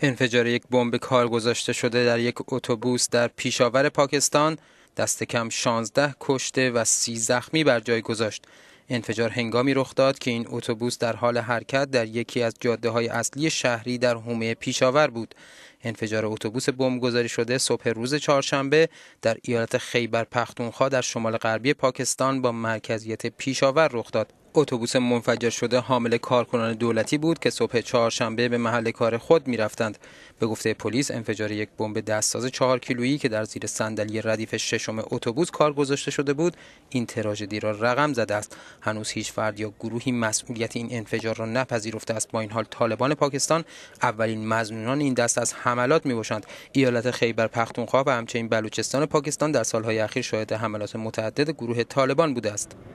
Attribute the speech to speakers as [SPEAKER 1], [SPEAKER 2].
[SPEAKER 1] انفجار یک بمب کار گذاشته شده در یک اتوبوس در پیشاور پاکستان دست کم 16 کشته و 30 زخمی بر جای گذاشت. انفجار هنگامی رخ داد که این اتوبوس در حال حرکت در یکی از جاده های اصلی شهری در حومه پیشاور بود. انفجار اتوبوس گذاری شده صبح روز چهارشنبه در ایالت خیبر پختونخوا در شمال غربی پاکستان با مرکزیت پیشاور رخ داد. اتوبوس منفجر شده حامل کارکنان دولتی بود که صبح چهارشنبه به محل کار خود رفتند به گفته پلیس انفجار یک بمب دستساز چهار کیلویی که در زیر صندلی ردیف ششم اتوبوس کار گذاشته شده بود این تراژدی را رقم زده است هنوز هیچ فرد یا گروهی مسئولیت این انفجار را نپذیرفته است با این حال طالبان پاکستان اولین مزنونان این دست از حملات باشند ایالت خیبر پختونخوا و همچنین بلوچستان پاکستان در سالهای اخیر شاهد حملات متعدد گروه طالبان بوده است